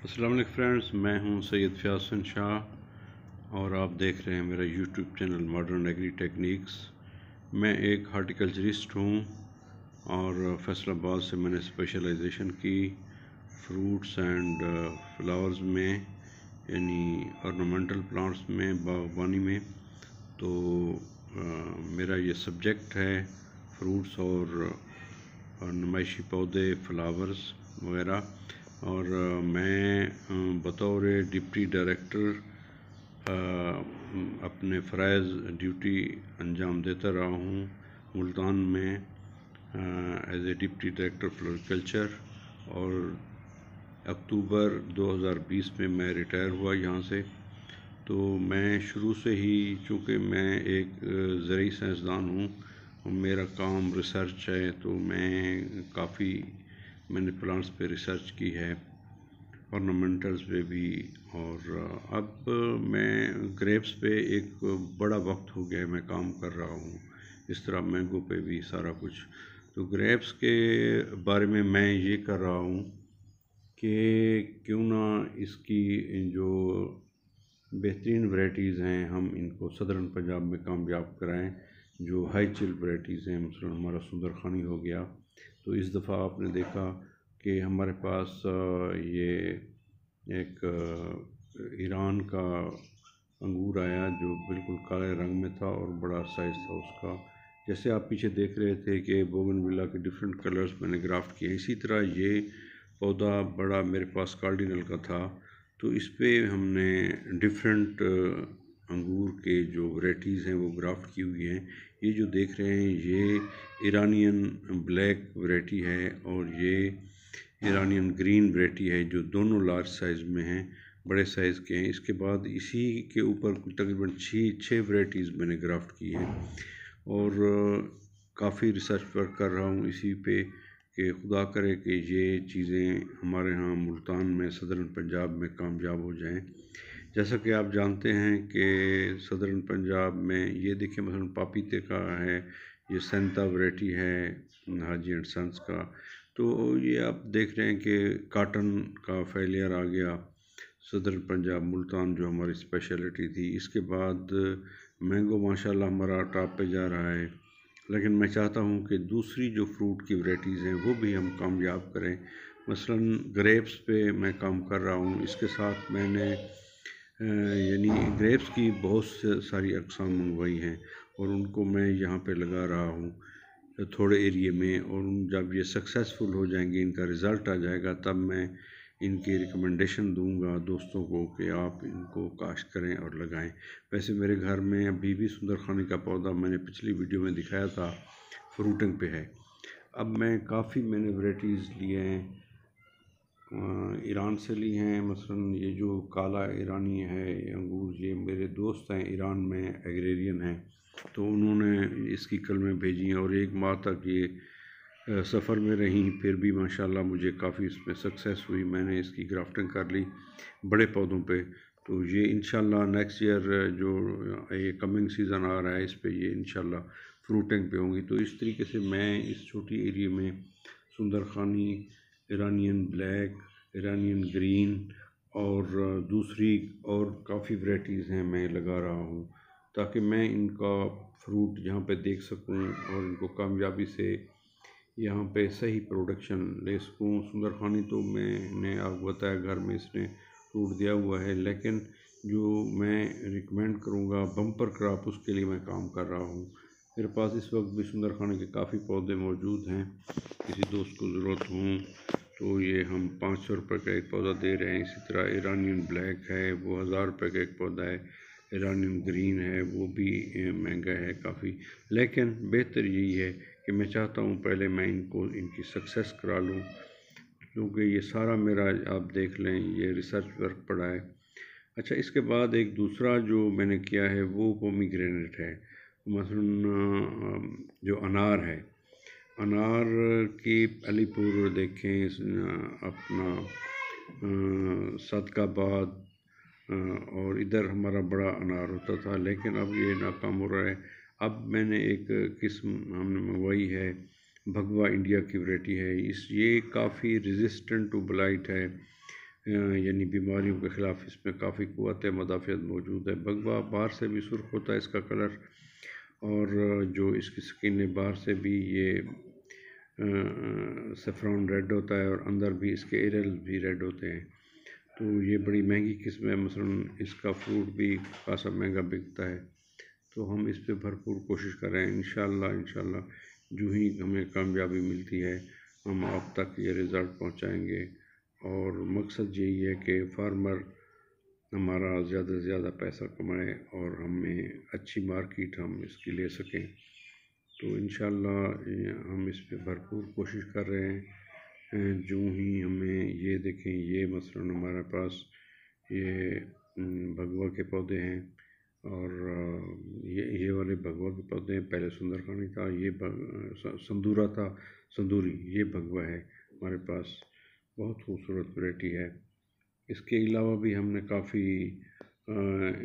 वालेकुम फ्रेंड्स मैं हूं सैयद फ़ियासन शाह और आप देख रहे हैं मेरा YouTube channel modern agri techniques मैं एक हार्टिकल्चरिस्ट हूं और फैसलाबाद से मैंने स्पेशलाइजेशन की फ्रूट्स एंड फ्लावर्स में यानी ऑर्नामेंटल प्लांट्स में बागबानी में तो आ, uh, मेरा ये सब्जेक्ट है फ्रूट्स और uh, नुमाइशी पौधे फ्लावर्स वगैरह और मैं बतौर डिप्टी डायरेक्टर अपने फ़रज़ ड्यूटी अंजाम देता रहा हूँ मुल्तान में as a deputy director floriculture और अक्टूबर 2020 में मैं रिटायर हुआ यहाँ से तो मैं शुरू से ही चूँकि मैं एक ज़रूरी साइंसदान हूँ मेरा काम रिसर्च है तो मैं काफ़ी मैंने प्लांट्स पे रिसर्च की है ऑर्नामेंटल्स पे भी और अब मैं ग्रेप्स पे एक बड़ा वक्त हो गया मैं काम कर रहा हूँ इस तरह मैंगो पे भी सारा कुछ तो ग्रेप्स के बारे में मैं ये कर रहा हूँ कि क्यों ना इसकी जो बेहतरीन वैराइटीज़ हैं हम इनको सदरन पंजाब में कामयाब कराएं जो हाई चिल वैराइटीज़ हैं मसलन हमारा सुंदर खानी हो गया तो इस दफ़ा आपने देखा कि हमारे पास ये एक ईरान का अंगूर आया जो बिल्कुल काले रंग में था और बड़ा साइज़ था उसका जैसे आप पीछे देख रहे थे कि बोगनविला के डिफरेंट कलर्स मैंने ग्राफ्ट किए इसी तरह ये पौधा बड़ा मेरे पास कार्डिनल का था तो इस पर हमने डिफरेंट अंगूर के जो वैराइटीज़ हैं वो ग्राफ्ट की हुई हैं ये जो देख रहे हैं ये ईरानियन ब्लैक वरायटी है और ये ईरानियन ग्रीन वरायटी है जो दोनों लार्ज साइज़ में हैं बड़े साइज़ के हैं इसके बाद इसी के ऊपर तकरीबन छः छः वरायटीज़ मैंने ग्राफ्ट की हैं और काफ़ी रिसर्च वर्क कर रहा हूँ इसी पे कि खुदा करे कि ये चीज़ें हमारे यहाँ मुल्तान में सदरन पंजाब में कामयाब हो जाएँ जैसा कि आप जानते हैं कि सदरन पंजाब में ये देखिए मसल पापीते का है ये सेंता वरेटी है हाजी एंड सन्स का तो ये आप देख रहे हैं कि काटन का फेलियर आ गया सदर पंजाब मुल्तान जो हमारी स्पेशलिटी थी इसके बाद मैंगो माशाल्लाह हमारा टॉप पे जा रहा है लेकिन मैं चाहता हूँ कि दूसरी जो फ्रूट की वैराइटीज़ हैं वो भी हम कामयाब करें मसलन ग्रेप्स पे मैं काम कर रहा हूँ इसके साथ मैंने यानी ग्रेप्स की बहुत सारी अकसाम मंगवाई हैं और उनको मैं यहाँ पे लगा रहा हूँ थोड़े एरिए में और जब ये सक्सेसफुल हो जाएंगे इनका रिज़ल्ट आ जाएगा तब मैं इनकी रिकमेंडेशन दूंगा दोस्तों को कि आप इनको काश करें और लगाएं वैसे मेरे घर में अभी भी सुंदर खाने का पौधा मैंने पिछली वीडियो में दिखाया था फ्रूटिंग पे है अब मैं काफ़ी मैंने वराइटीज़ लिए हैं ईरान से ली हैं मसलन ये जो काला ईरानी है अंगूर ये मेरे दोस्त हैं ईरान में एग्रेरियन हैं तो उन्होंने इसकी कलमें भेजी हैं और एक माह तक ये सफ़र में रहीं फिर भी माशाल्लाह मुझे काफ़ी इसमें सक्सेस हुई मैंने इसकी ग्राफ्टिंग कर ली बड़े पौधों पे तो ये इन नेक्स्ट ईयर जो ये कमिंग सीज़न आ रहा है इस पर ये इन फ्रूटिंग पे होंगी तो इस तरीके से मैं इस छोटी एरिए में सुंदर खानी ईरानियन ब्लैक ईरानियन ग्रीन और दूसरी और काफ़ी वैराइटीज़ हैं मैं लगा रहा हूँ ताकि मैं इनका फ्रूट यहाँ पे देख सकूँ और इनको कामयाबी से यहाँ पे सही प्रोडक्शन ले सकूँ सुंदर खानी तो मैंने आपको बताया घर में इसने फ्रूट दिया हुआ है लेकिन जो मैं रिकमेंड करूँगा बम्पर क्रॉप उसके लिए मैं काम कर रहा हूँ मेरे पास इस वक्त भी सुंदर खाने के काफ़ी पौधे मौजूद हैं किसी दोस्त को ज़रूरत हो तो ये हम पाँच सौ रुपये का एक पौधा दे रहे हैं इसी तरह ईरानियन ब्लैक है वो हज़ार रुपये का एक पौधा है ईरानियन ग्रीन है वो भी महंगा है काफ़ी लेकिन बेहतर यही है कि मैं चाहता हूँ पहले मैं इनको इनकी सक्सेस करा लूँ क्योंकि ये सारा मेरा आप देख लें ये रिसर्च वर्क पड़ा है अच्छा इसके बाद एक दूसरा जो मैंने किया है वो पोमीग्रेनेट है मसलन जो अनार है अनार की अलीपुर देखें अपना सदकाबाद और इधर हमारा बड़ा अनार होता था लेकिन अब ये नाकाम हो रहा है अब मैंने एक किस्म हमने मंगवाई है भगवा इंडिया की वरायटी है इस ये काफ़ी रेजिस्टेंट टू ब्लाइट है यानी बीमारियों के ख़िलाफ़ इसमें काफ़ी कुत मदाफ़त मौजूद है भगवा बाहर से भी सुर्ख होता है इसका कलर और जो इसकी स्किन है बाहर से भी ये सेफ्रॉन रेड होता है और अंदर भी इसके एरल भी रेड होते हैं तो ये बड़ी महंगी किस्म है मसलन इसका फ्रूट भी खासा महंगा बिकता है तो हम इस पर भरपूर कोशिश कर रहे हैं इन शाला जो ही हमें कामयाबी मिलती है हम आप तक ये रिज़ल्ट पहुँचाएँगे और मकसद यही है कि फार्मर हमारा ज़्यादा से ज़्यादा पैसा कमाए और हमें अच्छी मार्केट हम इसकी ले सकें तो इन हम इस पर भरपूर कोशिश कर रहे हैं जो ही हमें ये देखें ये मसलन हमारे पास ये भगवा के पौधे हैं और ये ये वाले भगवा के पौधे हैं पहले सुंदरकानी था ये संदूरा था संदूरी ये भगवा है हमारे पास बहुत खूबसूरत वरायटी है इसके अलावा भी हमने काफ़ी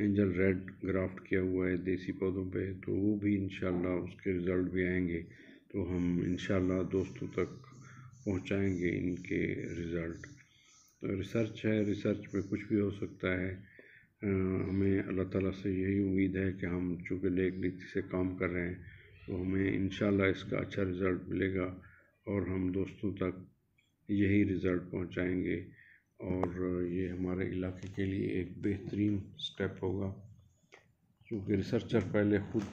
एंजल रेड ग्राफ्ट किया हुआ है देसी पौधों पे तो वो भी इन उसके रिज़ल्ट भी आएंगे तो हम इन दोस्तों तक पहुँचाएँगे इनके रिज़ल्ट तो रिसर्च है रिसर्च में कुछ भी हो सकता है आ, हमें अल्लाह ताला से यही उम्मीद है कि हम चूँकि लेख नीति से काम कर रहे हैं तो हमें इन इसका अच्छा रिज़ल्ट मिलेगा और हम दोस्तों तक यही रिज़ल्ट पहुँचाएँगे और ये हमारे इलाके के लिए एक बेहतरीन स्टेप होगा क्योंकि रिसर्चर पहले खुद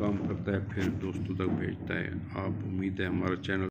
काम करता है फिर दोस्तों तक भेजता है आप उम्मीद है हमारा चैनल